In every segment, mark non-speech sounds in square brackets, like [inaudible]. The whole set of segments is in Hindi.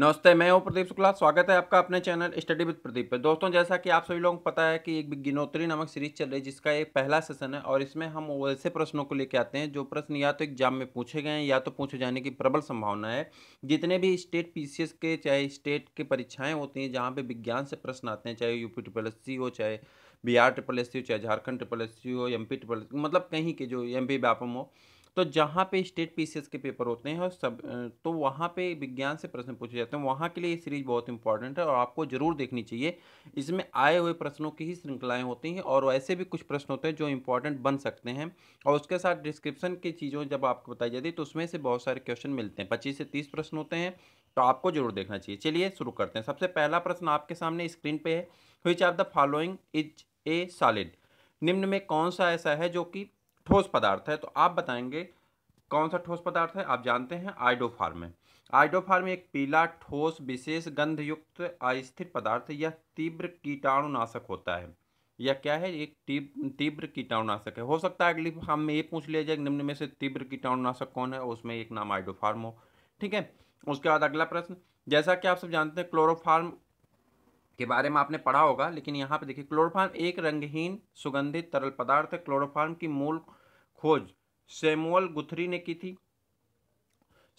नमस्ते मैं हूं प्रदीप शुक्ला स्वागत है आपका अपने चैनल स्टडी विद प्रदीप पर दोस्तों जैसा कि आप सभी लोगों को पता है कि एक गिनोत्री नामक सीरीज चल रही है जिसका एक पहला सेशन है और इसमें हम वैसे प्रश्नों को लेकर आते हैं जो प्रश्न या तो एग्जाम में पूछे गए हैं या तो पूछे जाने की प्रबल संभावना है जितने भी स्टेट पी के चाहे स्टेट की परीक्षाएँ होती हैं जहाँ पर विज्ञान से प्रश्न आते हैं चाहे यूपी ट्रिपल एस हो चाहे बिहार ट्रिपल एस हो चाहे झारखंड ट्रिपल एस हो एम पी ट्रिपल मतलब कहीं के जो एम पी व्यापम हो तो जहाँ पे स्टेट पीसीएस के पेपर होते हैं और सब तो वहाँ पे विज्ञान से प्रश्न पूछे जाते हैं वहाँ के लिए ये सीरीज बहुत इंपॉर्टेंट है और आपको जरूर देखनी चाहिए इसमें आए हुए प्रश्नों की ही श्रृंखलाएँ होती हैं और ऐसे भी कुछ प्रश्न होते हैं जो इंपॉर्टेंट बन सकते हैं और उसके साथ डिस्क्रिप्शन की चीज़ों जब आपको बताई जाती है तो उसमें से बहुत सारे क्वेश्चन मिलते हैं पच्चीस से तीस प्रश्न होते हैं तो आपको जरूर देखना चाहिए चलिए शुरू करते हैं सबसे पहला प्रश्न आपके सामने स्क्रीन पे है which of the following is a solid निम्न में कौन सा ऐसा है जो कि ठोस पदार्थ है तो आप बताएंगे कौन सा ठोस पदार्थ है आप जानते हैं आइडोफार्म है आइडोफार्म एक पीला ठोस विशेष गंधयुक्त अस्थिर पदार्थ यह तीव्र कीटाणुनाशक होता है यह क्या है एक तीव्र कीटाणुनाशक है हो सकता है अगली हम में ये पूछ लिया जाए निम्न में से तीव्र कीटाणुनाशक कौन है उसमें एक नाम आइडोफार्म हो ठीक है उसके बाद अगला प्रश्न जैसा कि आप सब जानते हैं क्लोरोफार्म के बारे में आपने पढ़ा होगा लेकिन यहाँ पे देखिए क्लोरोफार्म एक रंगहीन सुगंधित तरल पदार्थ है क्लोरोफार्म की मूल खोज सेमुअल गुथरी ने की थी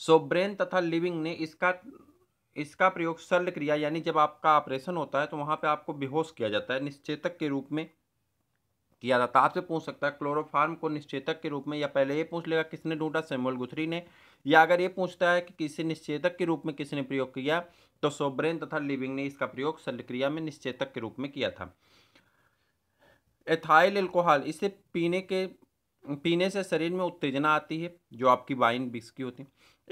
सोब्रेन तथा लिविंग ने इसका इसका प्रयोग शल्य क्रिया यानी जब आपका ऑपरेशन होता है तो वहाँ पे आपको बेहोश किया जाता है निश्चेतक के रूप में किया जाता है आपसे पूछ सकता है क्लोरोफार्म को निश्चेतक के रूप में या पहले ये पूछ लेगा किसने ढूंढा सेमुअल गुथरी ने या अगर ये पूछता है कि किसी निश्चेतक के रूप में किसने प्रयोग किया तो सोब्रेन तथा लिविंग ने इसका प्रयोग शल्यक्रिया में निश्चेतक के रूप में किया था एथाइल एल्कोहल इसे पीने के पीने से शरीर में उत्तेजना आती है जो आपकी वाइन विक्स की होती है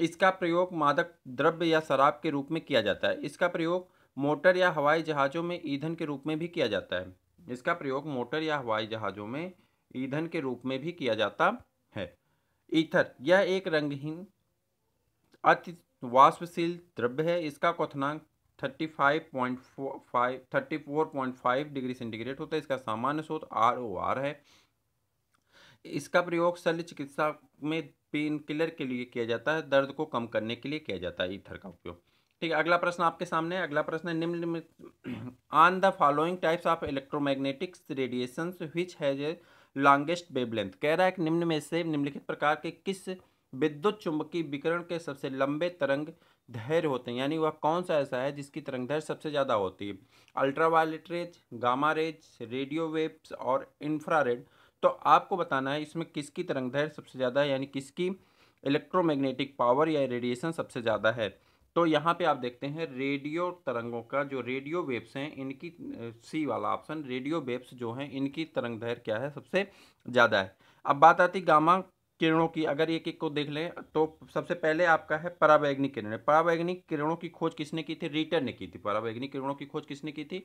इसका प्रयोग मादक द्रव्य या शराब के रूप में किया जाता है इसका प्रयोग मोटर या हवाई जहाज़ों में ईंधन के रूप में भी किया जाता है इसका प्रयोग मोटर या हवाई जहाज़ों में ईंधन के रूप में भी किया जाता है ईथर यह एक रंगहीन अति वाष्पशील द्रव्य है इसका क्वथनांक thirty five point thirty four point five degree centigrade होता है इसका सामान्य स्रोत आर ओ आर है इसका प्रयोग शल्य चिकित्सा में पेन किलर के लिए किया जाता है दर्द को कम करने के लिए किया जाता है इथर का उपयोग ठीक है अगला प्रश्न आपके सामने है अगला प्रश्न है निम्न on the following types of electromagnetics radiation which has a longest wavelength कह रहा है कि निम्न में से निम्नलिखित प्रकार के किस विद्युत चुंबकीय विकरण के सबसे लंबे तरंग धैर्य होते हैं यानी वह कौन सा ऐसा है जिसकी तरंग धैर्य सबसे ज़्यादा होती है ultraviolet rays gamma rays radio waves और इंफ्रारेड तो आपको बताना है इसमें किसकी तरंग धैर्य सबसे ज़्यादा है यानी किसकी इलेक्ट्रोमैग्नेटिक पावर या रेडिएशन सबसे ज़्यादा है तो यहाँ पे आप देखते हैं रेडियो तरंगों का जो रेडियो वेव्स हैं इनकी सी वाला ऑप्शन रेडियो वेव्स जो हैं इनकी तरंग धैर्य क्या है सबसे ज़्यादा है अब बात आती गामा किरणों की अगर एक एक को देख लें तो सबसे पहले आपका है पराबैग्निक किरण पराबैग्निक किरणों की खोज किसने की थी रिटर ने की थी पराबैग्निक किरणों की खोज किसने की थी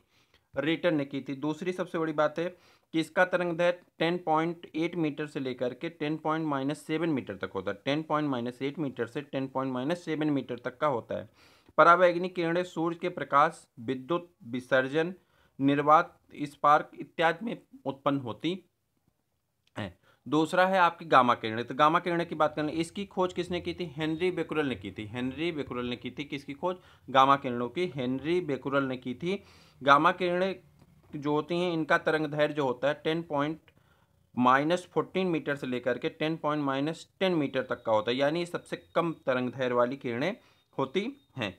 रिटर ने की थी दूसरी सबसे बड़ी बात है कि इसका तरंग दैर टेन पॉइंट एट मीटर से लेकर के ten point minus seven metre तक होता है ten point minus eight metre से ten point minus seven metre तक का होता है परावैग्निक किरणें सूर्य के प्रकाश विद्युत विसर्जन निर्वात स्पार्क इत्यादि में उत्पन्न होती दूसरा है आपकी गामा किरण तो गामा किरण की बात करें इसकी खोज किसने की थी हेनरी बेकुरल ने की थी हेनरी बेकुरल ने की थी किसकी खोज गामा किरणों की हेनरी बेकुरल ने की थी गामा किरण जो होती हैं इनका तरंग धैर्य जो होता है ten point minus fourteen metre से लेकर के ten point minus ten metre तक का होता है यानी सबसे कम तरंग धैर्य वाली किरणें होती हैं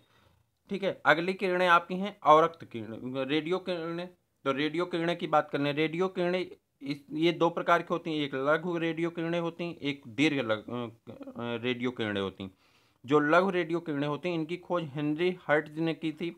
ठीक है अगली किरणें आपकी हैं औरक्त किरण रेडियो किरणें तो रेडियो किरणें की बात कर लें रेडियो किरणें इस ये दो प्रकार की होती हैं एक लघु रेडियो किरणें होती हैं एक दीर्घ रेडियो किरणें होती हैं जो लघु रेडियो किरणें होती हैं इनकी खोज हेनरी हर्ट ने की थी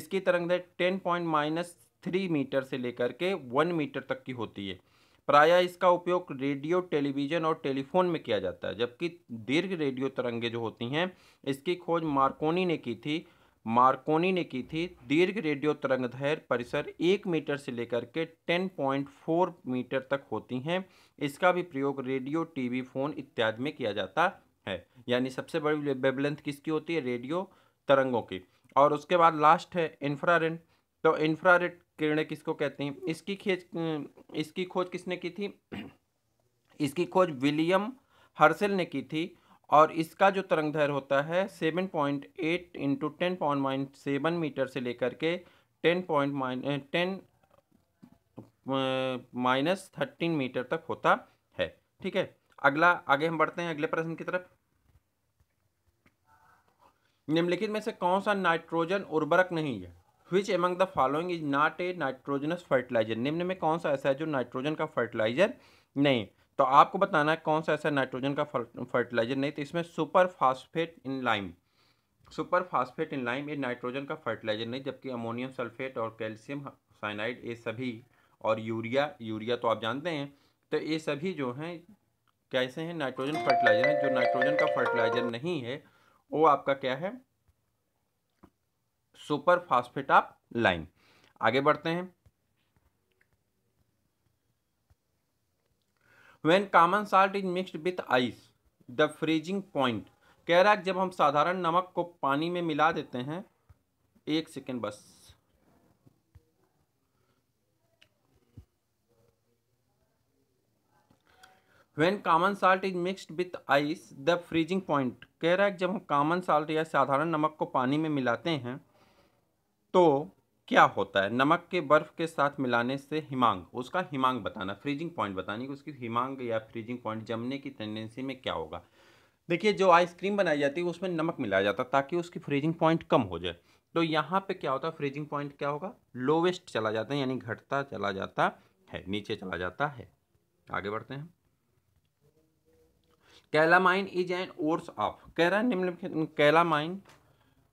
इसकी तरंगदैर्घ्य ten point minus three metre से लेकर के वन मीटर तक की होती है प्रायः इसका उपयोग रेडियो टेलीविज़न और टेलीफोन में किया जाता है जबकि दीर्घ रेडियो तरंगे जो होती हैं इसकी खोज मार्कोनी ने की थी मार्कोनी ने की थी दीर्घ रेडियो तरंग दैर्घ्य परिसर एक मीटर से लेकर के टेन पॉइंट फोर मीटर तक होती हैं इसका भी प्रयोग रेडियो टीवी फ़ोन इत्यादि में किया जाता है यानी सबसे बड़ी वेबलेंथ किसकी होती है रेडियो तरंगों की और उसके बाद लास्ट है इन्फ्रारेड तो इन्फ्रारेड किरणें किसको कहते हैं इसकी खेज इसकी खोज किसने की थी [clears throat] इसकी खोज विलियम हर्सेल ने की थी और इसका जो तरंग धैर्य होता है seven point eight into ten point minus seven metre से लेकर के ten point minus ten minus thirteen metre तक होता है ठीक है अगला आगे हम बढ़ते हैं अगले प्रश्न की तरफ निम्नलिखित में से कौन सा नाइट्रोजन उर्वरक नहीं है which among the following is not a nitrogenous fertiliser निम्न में कौन सा ऐसा है जो नाइट्रोजन का फर्टिलाइजर नहीं तो आपको बताना है कौन सा ऐसा नाइट्रोजन का फर्टिलाइजर नहीं तो इसमें super phosphate in lime super phosphate in lime ये नाइट्रोजन का फर्टिलाइजर नहीं जबकि अमोनियम सल्फेट और कैल्शियम साइनाइड ये सभी और यूरिया यूरिया तो आप जानते हैं तो ये सभी जो हैं कैसे हैं नाइट्रोजन फर्टिलाइजर हैं जो नाइट्रोजन का फर्टिलाइजर नहीं है वो आपका क्या है सुपर फास्फेट ऑफ लाइम आगे बढ़ते हैं when common salt is mixed with ice the freezing point कह रहा है जब हम साधारण नमक को पानी में मिला देते हैं एक सेकेंड बस when common salt is mixed with ice the freezing point कह रहा है जब हम कॉमन साल्ट या साधारण नमक को पानी में मिलाते हैं तो क्या होता है नमक के बर्फ़ के साथ मिलाने से हिमांग उसका हिमांग बताना फ्रीजिंग पॉइंट बतानी कि उसकी हिमांग या फ्रीजिंग पॉइंट जमने की टेंडेंसी में क्या होगा देखिए जो आइसक्रीम बनाई जाती है उसमें नमक मिलाया जाता है ताकि उसकी फ्रीजिंग पॉइंट कम हो जाए तो यहाँ पे क्या होता है फ्रीजिंग पॉइंट क्या होगा लोवेस्ट चला जाता है यानी घटता चला जाता है नीचे चला जाता है आगे बढ़ते हैं calamine is an ores of कैरा निम्नलिखित कैलामाइन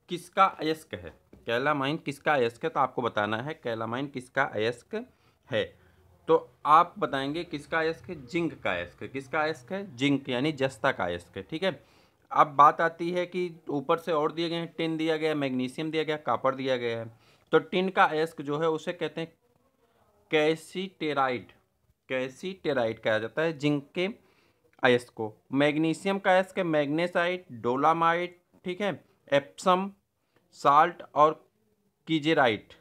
किसका अयस्क है कैलामाइन किसका अयस्क है तो आपको बताना है कैलामाइन किसका अयस्क है तो आप बताएंगे किसका अयस्क है जिंक का अयस्क किसका अयस्क है जिंक यानी जस्ता का अयस्क है ठीक है अब बात आती है कि ऊपर से और दिए गए हैं टिन दिया गया मैग्नीशियम दिया गया कापर दिया गया है तो टिन का अयस्क जो है उसे कहते हैं कैसीटेराइड कैसीटेराइड कहा जाता है जिंक के अयस्क को मैग्नीशियम का अयस्क है मैग्नेसाइट डोलामाइट ठीक है एप्सम साल्ट और कीजेराइट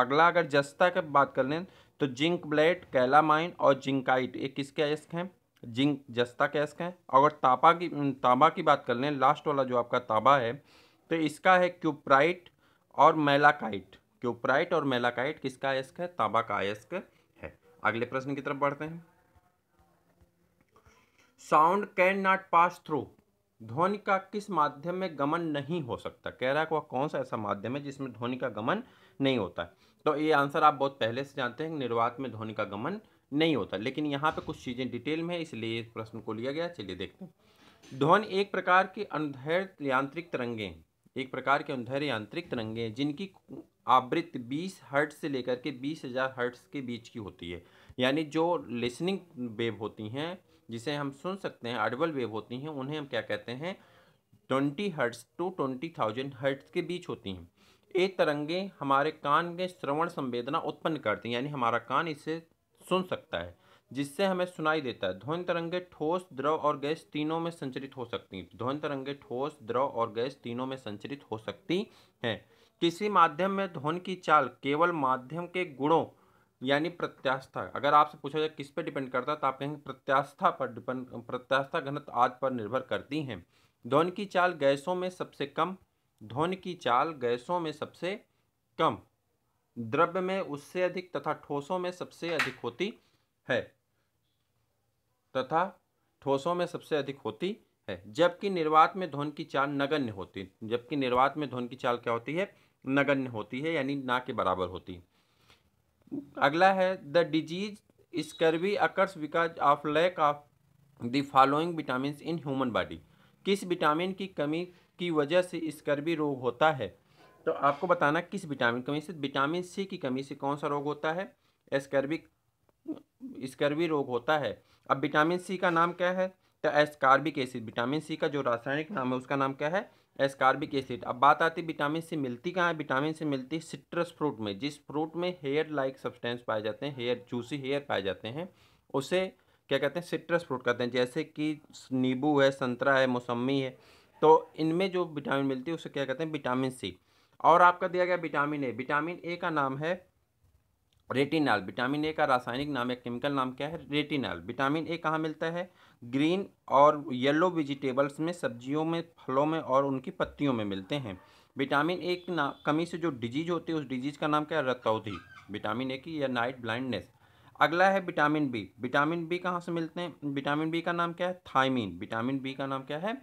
अगला अगर जस्ता की बात कर लें तो जिंक ब्लेट कैलामाइन और जिंकाइट ये किसके एस्क हैं जिंक जस्ता के एस्क हैं अगर तापा की तांबा की बात कर लें लास्ट वाला जो आपका तांबा है तो इसका है क्यूप्राइट और मेलाकाइट क्यूप्राइट और मेलाकाइट किसका एस्क है तांबा का एस्क है अगले प्रश्न की तरफ बढ़ते हैं sound can not pass through ध्वनि का किस माध्यम में गमन नहीं हो सकता कह रहा है वह कौन सा ऐसा माध्यम है जिसमें ध्वनि का गमन नहीं होता है तो ये आंसर आप बहुत पहले से जानते हैं निर्वात में ध्वनि का गमन नहीं होता लेकिन यहाँ पे कुछ चीज़ें डिटेल में है इसलिए इस प्रश्न को लिया गया चलिए देखते हैं ध्वनि एक प्रकार की अनुधैर्य यांत्रिक तरंगे हैं एक प्रकार के अनुधैर्य यांत्रिक तरंगे हैं जिनकी आवृत्ति बीस हर्ट से लेकर के बीस हज़ार हर्ट्स के बीच की होती है यानी जो लिसनिंग वेव होती हैं जिसे हम सुन सकते हैं अडबल वेव होती हैं उन्हें हम क्या कहते हैं twenty hertz to twenty thousand hertz के बीच होती हैं ये तरंगे हमारे कान के श्रवण संवेदना उत्पन्न करती हैं यानी हमारा कान इसे सुन सकता है जिससे हमें सुनाई देता है ध्वनि तरंगे ठोस द्रव और गैस तीनों में संचरित हो सकती हैं ध्वनि तरंगे ठोस द्रव और गैस तीनों में संचरित हो सकती हैं किसी माध्यम में ध्वनि की चाल केवल माध्यम के गुणों यानी प्रत्यास्था अगर आपसे पूछा जाए किस पर डिपेंड करता है तो आप कहेंगे प्रत्यास्था पर डिपेंड प्रत्यास्था घनत्व आदि पर निर्भर करती हैं ध्वनि की चाल गैसों में सबसे कम ध्वनि की चाल गैसों में सबसे कम द्रव्य में उससे अधिक तथा ठोसों में सबसे अधिक होती है तथा ठोसों में सबसे अधिक होती है जबकि निर्वात में ध्वनि की चाल नगण्य होती जबकि निर्वात में ध्वनि की चाल क्या होती है नगण्य होती है यानी ना के बराबर होती है अगला है the disease scurvy occurs because of lack of the following vitamin in human body किस विटामिन की कमी की वजह से स्कर्वी रोग होता है तो आपको बताना किस विटामिन कमी से विटामिन सी की कमी से कौन सा रोग होता है एस्कर्बिक स्कर्वी रोग होता है अब विटामिन सी का नाम क्या है तो एस्कार्बिक एसिड विटामिन सी का जो रासायनिक नाम है उसका नाम क्या है एस्कार्बिक एसिड अब बात आती है विटामिन सी मिलती कहाँ है विटामिन सी मिलती है सिट्रस फ्रूट में जिस फ्रूट में हेयर लाइक सब्सटेंस पाए जाते हैं हेयर जूसी हेयर पाए जाते हैं उसे क्या कहते हैं सिट्रस फ्रूट कहते हैं जैसे कि नींबू है संतरा है मौसमी है तो इनमें जो विटामिन मिलती है उसे क्या कहते हैं विटामिन सी और आपका दिया गया विटामिन ए विटामिन ए का नाम है रेटिनॉल विटामिन ए का रासायनिक नाम या केमिकल नाम क्या है रेटिनॉल विटामिन ए कहाँ मिलता है ग्रीन और येलो वेजिटेबल्स में सब्जियों में फलों में और उनकी पत्तियों में मिलते हैं विटामिन ए की कमी से जो डिजीज होती है उस डिजीज का नाम क्या है रतौधी विटामिन ए की या नाइट ब्लाइंडनेस अगला है विटामिन बी विटामिन बी कहाँ से मिलते हैं विटामिन बी का नाम क्या है थाइमिन विटामिन बी का नाम क्या है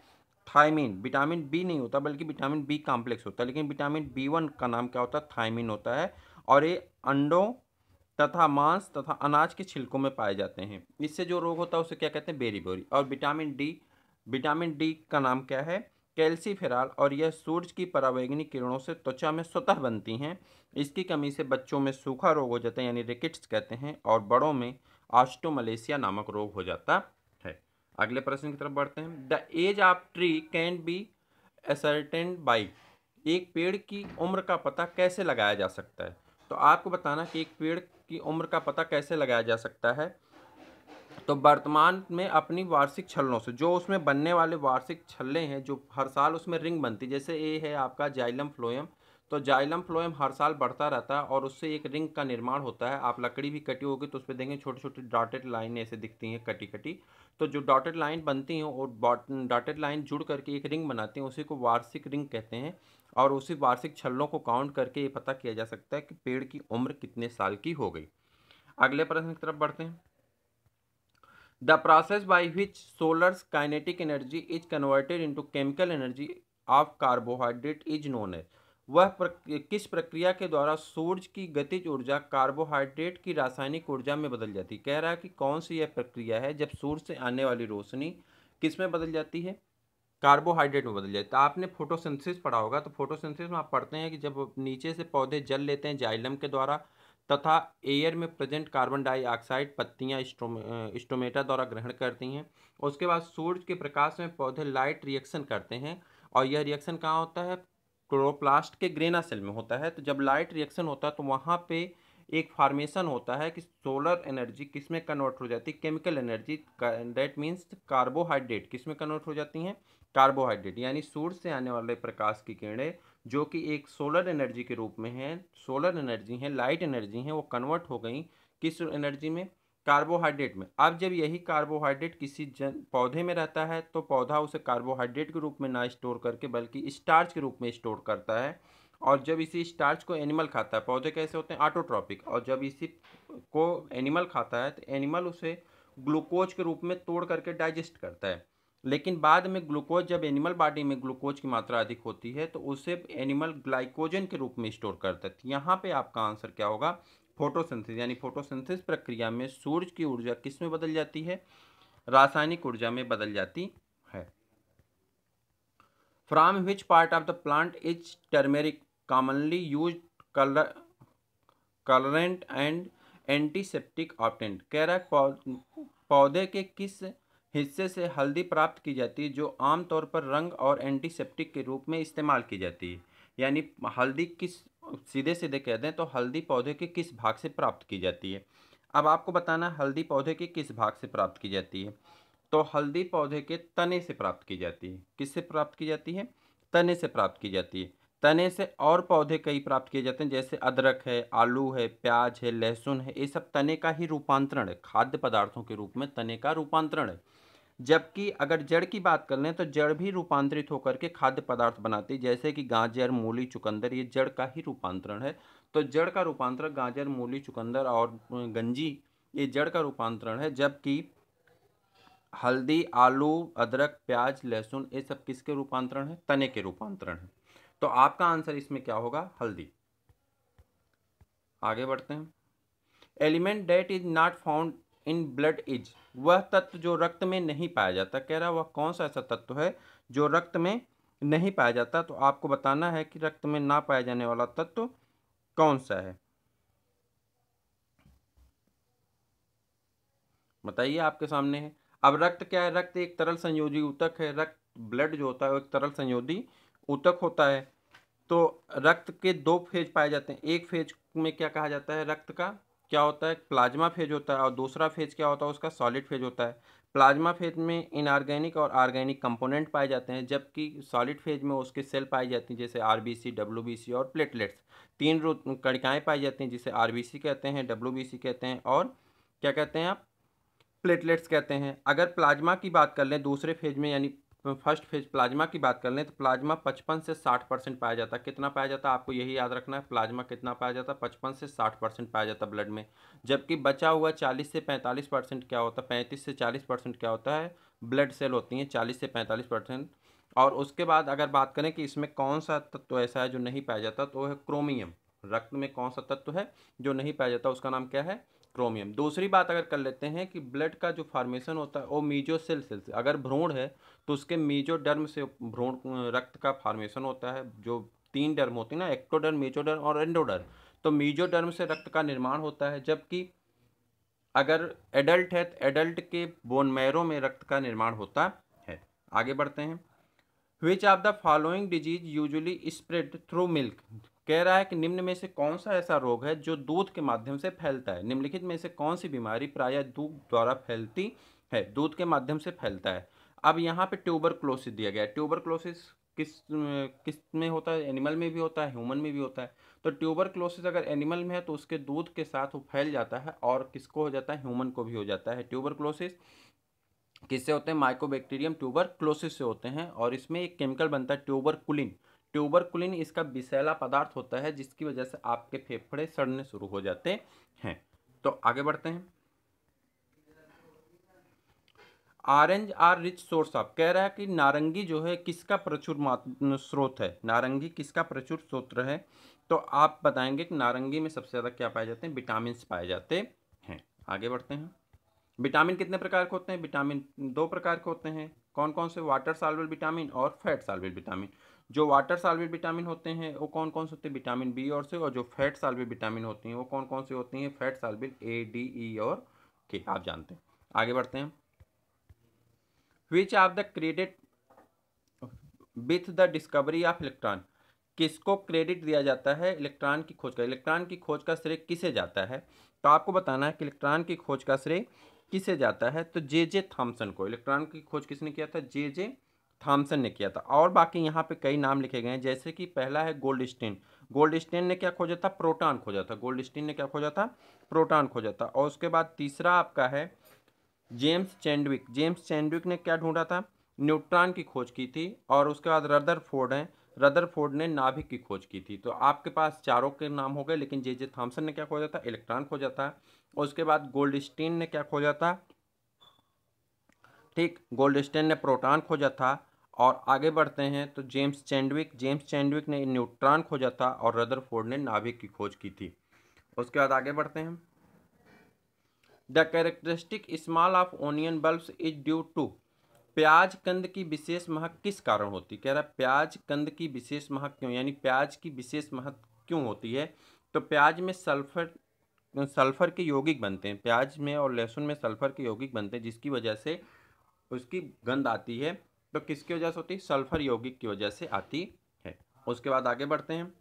थाइमिन विटामिन बी नहीं होता बल्कि विटामिन बी कॉम्प्लेक्स होता है लेकिन विटामिन बी वन का नाम क्या होता है थाइमिन होता है और ये अंडों तथा मांस तथा अनाज के छिलकों में पाए जाते हैं इससे जो रोग होता है उसे क्या कहते हैं बेरी बोरी और विटामिन डी विटामिन डी का नाम क्या है कैल्सीफेराल और यह सूरज की परावैग्निक किरणों से त्वचा में स्वतः बनती हैं इसकी कमी से बच्चों में सूखा रोग हो जाता है यानी रिकेट्स कहते हैं और बड़ों में आस्टोमलेशिया नामक रोग हो जाता है अगले प्रश्न की तरफ बढ़ते हैं the age of tree can be ascertain by एक पेड़ की उम्र का पता कैसे लगाया जा सकता है तो आपको बताना कि एक पेड़ की उम्र का पता कैसे लगाया जा सकता है तो वर्तमान में अपनी वार्षिक छलों से जो उसमें बनने वाले वार्षिक छल्ले हैं जो हर साल उसमें रिंग बनती जैसे ये है आपका जाइलम फ्लोएम तो जाइलम फ्लोएम हर साल बढ़ता रहता है और उससे एक रिंग का निर्माण होता है आप लकड़ी भी कटी होगी तो उस पर देखें छोटी छोटी डॉटेड लाइनें ऐसे दिखती हैं कटी कटी तो जो डॉटेड लाइन बनती हैं और डॉटेड लाइन जुड़ करके एक रिंग बनाती हैं उसी को वार्षिक रिंग कहते हैं और उसी वार्षिक छल्लों को काउंट करके ये पता किया जा सकता है कि पेड़ की उम्र कितने साल की हो गई अगले प्रश्न की तरफ बढ़ते हैं the process by which solar's kinetic energy is converted into chemical energy of carbohydrate is known है वह किस प्रक्रिया के द्वारा सूर्य की गतिज ऊर्जा कार्बोहाइड्रेट की रासायनिक ऊर्जा में बदल जाती है कह रहा है कि कौन सी यह प्रक्रिया है जब सूर्य से आने वाली रोशनी किस में बदल जाती है कार्बोहाइड्रेट में बदल जाए तो आपने फोटोसिंथेसिस पढ़ा होगा तो फोटोसिंथेसिस में आप पढ़ते हैं कि जब नीचे से पौधे जल लेते हैं जाइलम के द्वारा तथा एयर में प्रेजेंट कार्बन डाइऑक्साइड पत्तियां स्टोमेटा द्वारा ग्रहण करती हैं उसके बाद सूर्य के प्रकाश में पौधे लाइट रिएक्शन करते हैं और यह रिएक्शन कहाँ होता है क्लोरोप्लास्ट के ग्रेना सेल में होता है तो जब लाइट रिएक्शन होता है तो वहाँ पर एक फार्मेशन होता है कि सोलर एनर्जी किस में कन्वर्ट हो जाती है chemical energy that means carbohydrate किस में कन्वर्ट हो जाती हैं कार्बोहाइड्रेट यानी सूर्य से आने वाले प्रकाश की किरणें जो कि एक सोलर एनर्जी के रूप में हैं सोलर एनर्जी है लाइट एनर्जी है वो कन्वर्ट हो गई किस एनर्जी में कार्बोहाइड्रेट में अब जब यही कार्बोहाइड्रेट किसी जन पौधे में रहता है तो पौधा उसे कार्बोहाइड्रेट के रूप में ना स्टोर करके बल्कि स्टार्च के रूप में स्टोर करता है और जब इसी स्टार्च को एनिमल खाता है पौधे कैसे होते हैं ऑटोट्रॉपिक और जब इसी को एनिमल खाता है तो एनिमल उसे ग्लूकोज के रूप में तोड़ करके डाइजेस्ट करता है लेकिन बाद में ग्लूकोज जब एनिमल बॉडी में ग्लूकोज की मात्रा अधिक होती है तो उसे एनिमल ग्लाइकोजन के रूप में स्टोर करता है तो यहाँ पे आपका आंसर क्या होगा फोटोसिंथेसिस यानी फोटोसिंथेसिस प्रक्रिया में सूर्य की ऊर्जा किस में बदल जाती है रासायनिक ऊर्जा में बदल जाती है from which part of the plant is turmeric commonly use colour colourant and antiseptic ऑप्टेंट कैरक पौधे के किस हिस्से से हल्दी प्राप्त की जाती है जो आमतौर पर रंग और एंटीसेप्टिक के रूप में इस्तेमाल की जाती है यानी हल्दी किस सीधे सीधे कह दें तो हल्दी पौधे के किस भाग से प्राप्त की जाती है अब आपको बताना हल्दी पौधे के किस भाग से प्राप्त की जाती है तो हल्दी पौधे के तने से प्राप्त की जाती है किससे प्राप्त की जाती है तने से प्राप्त की जाती है तने से और पौधे कई प्राप्त किए जाते हैं जैसे अदरक है आलू है प्याज है लहसुन है ये सब तने का ही रूपांतरण है खाद्य पदार्थों के रूप में तने का रूपांतरण है जबकि अगर जड़ की बात कर लें तो जड़ भी रूपांतरित होकर के खाद्य पदार्थ बनाती है जैसे कि गाजर मूली चुकंदर ये जड़ का ही रूपांतरण है तो जड़ का रूपांतरण गाजर मूली चुकंदर और गंजी ये जड़ का रूपांतरण है जबकि हल्दी आलू अदरक प्याज लहसुन ये सब किसके रूपांतरण है तने के रूपांतरण है तो आपका आंसर इसमें क्या होगा हल्दी आगे बढ़ते हैं element that is not found in blood is वह तत्व जो रक्त में नहीं पाया जाता कह रहा वह कौन सा ऐसा तत्व है जो रक्त में नहीं पाया जाता तो आपको बताना है कि रक्त में ना पाया जाने वाला तत्व कौन सा है बताइए आपके सामने है अब रक्त क्या है रक्त एक तरल संयोजी उतक है रक्त ब्लड जो होता है वो एक तरल संयोजी ऊतक होता है तो रक्त के दो फेज पाए जाते हैं एक फेज में क्या कहा जाता है रक्त का क्या होता है प्लाज्मा फेज होता है और दूसरा फेज क्या होता है उसका सॉलिड फेज होता है प्लाज्मा फेज में इनऑर्गेनिक और ऑर्गेनिक कंपोनेंट पाए जाते हैं जबकि सॉलिड फेज में उसके सेल पाई जाती हैं जैसे आर बी और प्लेटलेट्स तीन कड़िकाएँ पाई जाती हैं जिसे आर कहते हैं डब्ल्यूबीसी कहते हैं और क्या कहते हैं आप प्लेटलेट्स कहते हैं अगर प्लाज्मा की बात कर लें दूसरे फेज में यानी फर्स्ट फेज प्लाज्मा की बात कर लें तो प्लाज्मा पचपन से साठ परसेंट पाया जाता है कितना पाया जाता है आपको यही याद रखना है प्लाज्मा कितना पाया जाता है पचपन से साठ परसेंट पाया जाता है ब्लड में जबकि बचा हुआ चालीस से पैंतालीस परसेंट क्या होता है पैंतीस से चालीस परसेंट क्या होता है ब्लड सेल होती हैं चालीस से पैंतालीस परसेंट और उसके बाद अगर बात करें कि इसमें कौन सा तत्व तो ऐसा है जो नहीं पाया जाता तो है क्रोमियम रक्त में कौन सा तत्व तो है जो नहीं पाया जाता उसका नाम क्या है क्रोमियम दूसरी बात अगर कर लेते हैं कि ब्लड का जो फार्मेशन होता है वो मीजो सेल से अगर भ्रूण है तो उसके मीजोडर्म से भ्रूण रक्त का फार्मेशन होता है जो तीन डर्म होती है ना एक्टोडर्म मीजोडर्म और एंडोडर्म तो मीजोडर्म से रक्त का निर्माण होता है जबकि अगर एडल्ट है तो एडल्ट के बोन मैरो में रक्त का निर्माण होता है आगे बढ़ते हैं which are the following disease usually spread through milk कह रहा है कि निम्न में से कौन सा ऐसा रोग है जो दूध के माध्यम से फैलता है निम्नलिखित में से कौन सी बीमारी प्रायः दूध द्वारा फैलती है दूध के माध्यम से फैलता है अब यहाँ पे क्लोसिस दिया गया है ट्यूबरक्लोसिस किस किस में होता है एनिमल में भी होता है ह्यूमन में भी होता है तो ट्यूबर क्लोसिस अगर एनिमल में है तो उसके दूध के साथ वो फैल जाता है और किसको हो जाता है ह्यूमन को भी हो जाता है ट्यूबर क्लोसिस किससे होते हैं माइकोबैक्टीरियम ट्यूबर क्लोसिस से होते हैं और इसमें एक केमिकल बनता है ट्यूबर कुलिन इसका विषैला पदार्थ होता है जिसकी वजह से आपके फेफड़े सड़ने शुरू हो जाते हैं तो आगे बढ़ते हैं orange are rich source of कह रहा है कि नारंगी जो है किसका प्रचुर स्रोत है नारंगी किसका प्रचुर स्रोत है तो आप बताएंगे कि नारंगी में सबसे ज़्यादा क्या पाए जाते हैं विटामिन पाए जाते हैं आगे बढ़ते हैं विटामिन कितने प्रकार के होते हैं विटामिन दो प्रकार के होते हैं कौन कौन से वाटर सालविल विटामिन और फैट साल्वेल विटामिन जो वाटर साल्वेल विटामिन होते हैं वो कौन कौन से होते हैं विटामिन बी और से और जो फैट साल्वेल विटामिन होती हैं वो कौन कौन से होती हैं फैट साल्वेल ए डी ई और के आप जानते हैं आगे बढ़ते हैं which are the credit with the discovery of electron किसको क्रेडिट दिया जाता है इलेक्ट्रॉन की खोज का इलेक्ट्रॉन की खोज का श्रेय किसे जाता है तो आपको बताना है कि इलेक्ट्रॉन की खोज का श्रेय किसे जाता है तो जे जे थॉम्सन को इलेक्ट्रॉन की खोज किसने किया था जे जे थॉम्सन ने किया था और बाकी यहाँ पे कई नाम लिखे गए हैं जैसे कि पहला है गोल्ड स्टेन गोल्ड स्टेन ने क्या खोजा था प्रोटॉन खोजा था गोल्ड स्टेन ने क्या खोजा था प्रोटॉन खोजा था और उसके बाद तीसरा आपका है जेम्स चैंडविक जेम्स चैंडविक ने क्या ढूंढा था न्यूट्रॉन की खोज की थी और उसके बाद रदर फोर्ड हैं रदरफोर्ड ने नाभिक की खोज की थी तो आपके पास चारों के नाम हो गए लेकिन जे जे थॉम्सन ने क्या खोजा था इलेक्ट्रॉन खोजा था और उसके बाद गोल्डस्टीन ने क्या खोजा था ठीक गोल्डस्टीन ने प्रोटॉन खोजा था और आगे बढ़ते हैं तो जेम्स चैंडविक जेम्स चैंडविक ने न्यूट्रॉन खोजा था और रदरफोर्ड ने नाभिक की खोज की थी उसके बाद आगे बढ़ते हैं the characteristic small of onion bulb is due to प्याज कंद की विशेष महक किस कारण होती कह रहा है प्याज कंद की विशेष महक क्यों यानी प्याज की विशेष महक क्यों होती है तो प्याज में सल्फर सल्फर के यौगिक बनते हैं प्याज में और लहसुन में सल्फर के यौगिक बनते हैं जिसकी वजह से उसकी गंध आती है तो किसकी वजह से होती है सल्फर यौगिक की वजह से आती है उसके बाद आगे बढ़ते हैं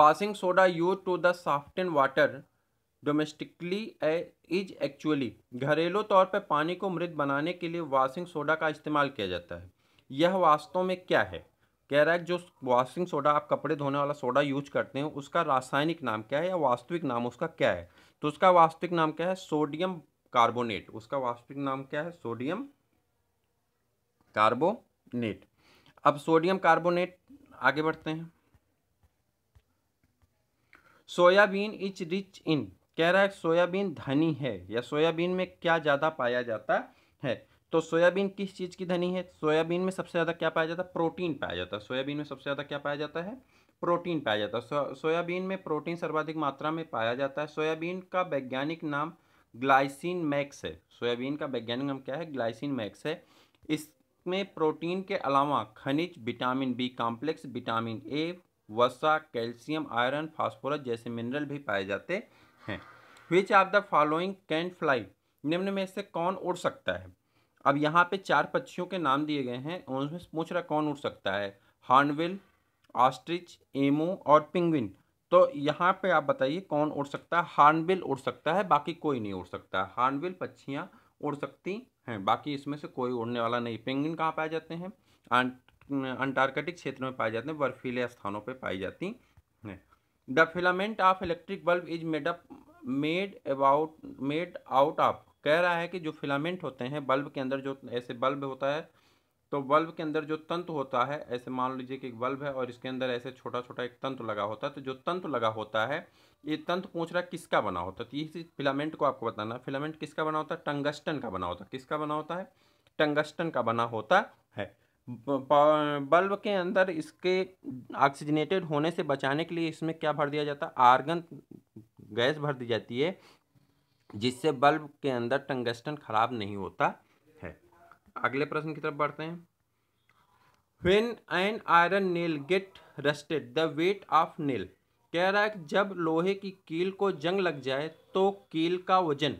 washing soda use to the soft water domestically is actually घरेलू तौर पर पानी को मृत बनाने के लिए वाशिंग सोडा का इस्तेमाल किया जाता है यह वास्तव में क्या है कह रहा है जो वाशिंग सोडा आप कपड़े धोने वाला सोडा यूज करते हैं उसका रासायनिक नाम क्या है या वास्तविक नाम उसका क्या है तो उसका वास्तविक नाम क्या है सोडियम कार्बोनेट उसका वास्तविक नाम क्या है सोडियम कार्बोनेट अब सोडियम कार्बोनेट आगे बढ़ते हैं सोयाबीन इज रिच इन कह रहा है सोयाबीन धनी है या सोयाबीन में क्या ज़्यादा पाया जाता है तो सोयाबीन किस चीज़ की धनी है सोयाबीन में सबसे ज़्यादा क्या पाया जाता है प्रोटीन पाया जाता है सोयाबीन में सबसे ज़्यादा क्या पाया जाता है प्रोटीन पाया जाता है सो, सोयाबीन में प्रोटीन सर्वाधिक मात्रा में पाया जाता है सोयाबीन का वैज्ञानिक नाम ग्लाइसिन मैक्स है सोयाबीन का वैज्ञानिक नाम क्या है ग्लाइसिन मैक्स है इसमें प्रोटीन के अलावा खनिज vitamin B complex vitamin A वसा कैल्शियम आयरन फास्फोरस जैसे मिनरल भी पाए जाते हैं हैं which are the following can fly निम्न में से कौन उड़ सकता है अब यहाँ पे चार पक्षियों के नाम दिए गए हैं उनमें पूछ रहा कौन उड़ सकता है हॉर्नविल ऑस्ट्रिच एमो और पिंगविन तो यहाँ पे आप बताइए कौन उड़ सकता है हॉर्नविल उड़ सकता है बाकी कोई नहीं उड़ सकता है हॉर्नविल पक्षियाँ उड़ सकती हैं बाकी इसमें से कोई उड़ने वाला नहीं पिंगविन कहाँ पाए जाते हैं अंटार्कटिक क्षेत्र में पाए जाते हैं बर्फीले स्थानों पर पाई जाती the filament of electric bulb is made up made about made out of कह रहा है कि जो फिलामेंट होते हैं बल्ब के अंदर जो ऐसे बल्ब होता है तो बल्ब के अंदर जो तंत्र होता है ऐसे मान लीजिए कि एक बल्ब है और इसके अंदर ऐसे छोटा छोटा एक तंत्र लगा होता है तो जो तंत्र लगा होता है ये तंत्र पूछ रहा किसका बना होता है तो इसी फिलामेंट को आपको बताना फिलामेंट किसका बना होता है टंगस्टन का बना होता है किसका बना होता है टंगस्टन का बना होता है बल्ब के अंदर इसके ऑक्सीजनेटेड होने से बचाने के लिए इसमें क्या भर दिया जाता है आर्गन गैस भर दी जाती है जिससे बल्ब के अंदर टंगस्टन खराब नहीं होता है अगले प्रश्न की तरफ बढ़ते हैं when an iron nail get rusted the weight of nail कह रहा है कि जब लोहे की कील को जंग लग जाए तो कील का वजन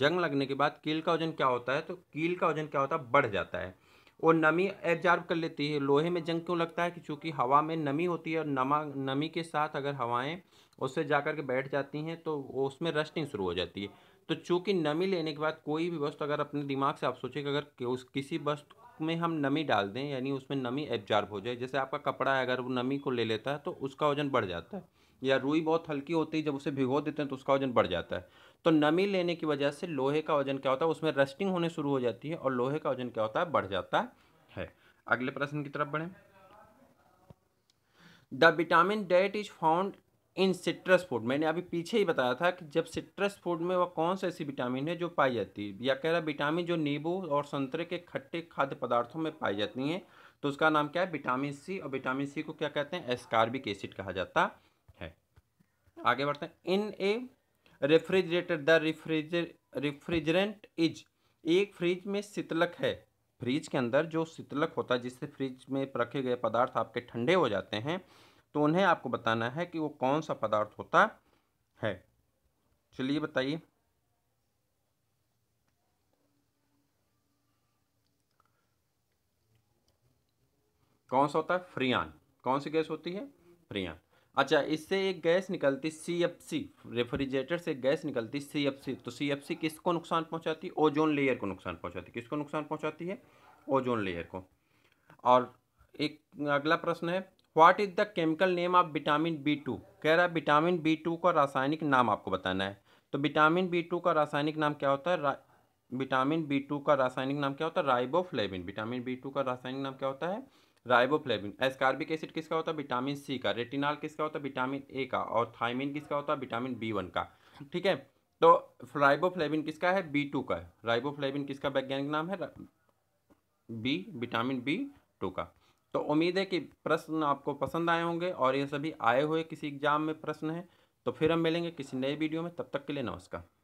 जंग लगने के बाद कील का वजन क्या होता है तो कील का वजन क्या होता है बढ़ जाता है और नमी एब्जॉर्ब कर लेती है लोहे में जंग क्यों लगता है कि चूँकि हवा में नमी होती है और नमा नमी के साथ अगर हवाएं उससे जा कर के बैठ जाती हैं तो उसमें रस्टिंग शुरू हो जाती है तो चूँकि नमी लेने के बाद कोई भी वस्तु अगर अपने दिमाग से आप सोचें कि अगर उस किसी वस्तु में हम नमी डाल दें यानी उसमें नमी एब्जॉर्ब हो जाए जैसे आपका कपड़ा है अगर वो नमी को ले लेता है तो उसका वजन बढ़ जाता है या रुई बहुत हल्की होती है जब उसे भिगो देते हैं तो उसका वजन बढ़ जाता है तो नमी लेने की वजह से लोहे का वजन क्या होता है उसमें रस्टिंग होने शुरू हो जाती है और लोहे का वजन क्या होता है बढ़ जाता है अगले प्रश्न की तरफ बढ़ें the vitamin that is found in citrus food मैंने अभी पीछे ही बताया था कि जब सिट्रस फूड में वह कौन सा ऐसी विटामिन है जो पाई जाती है या कह रहा विटामिन जो नींबू और संतरे के खट्टे खाद्य पदार्थों में पाई जाती हैं तो उसका नाम क्या है विटामिन सी और विटामिन सी को क्या कहते हैं एस्कार्बिक एसिड कहा जाता है आगे बढ़ते हैं in a refrigerator the refriger refrigerant is एक फ्रिज में शीतलक है फ्रिज के अंदर जो शीतलक होता है जिससे फ्रिज में रखे गए पदार्थ आपके ठंडे हो जाते हैं तो उन्हें आपको बताना है कि वो कौन सा पदार्थ होता है चलिए बताइए कौन सा होता है फ्रियान कौन सी गैस होती है फ्रियान अच्छा इससे एक गैस निकलती सी एफ सी रेफ्रिजरेटर से गैस निकलती सी एफ सी तो सी एफ सी किसको नुकसान पहुंचाती है ओजोन लेयर को नुकसान पहुंचाती है किसको नुकसान पहुंचाती है ओजोन लेयर को और एक अगला प्रश्न है what is the chemical name of vitamin B two कह रहा है विटामिन बी टू का रासायनिक नाम आपको बताना है तो विटामिन बी टू का रासायनिक नाम क्या होता है विटामिन बी टू का रासायनिक नाम क्या होता है राइबोफ्लेविन विटामिन बी टू का रासायनिक नाम क्या होता है राइबोफ्लेविन एस्कार्बिक एसिड किसका होता है विटामिन सी का रेटिनॉल किसका होता है विटामिन ए का और थाइमिन किसका होता है विटामिन बी वन का ठीक है तो राइबोफ्लेविन किसका है बी टू का है राइबोफ्लेविन किसका वैज्ञानिक नाम है बी विटामिन बी टू का तो उम्मीद है कि प्रश्न आपको पसंद आए होंगे और ये सभी आए हुए किसी एग्जाम में प्रश्न है तो फिर हम मिलेंगे किसी नए वीडियो में तब तक के लिए नमस्कार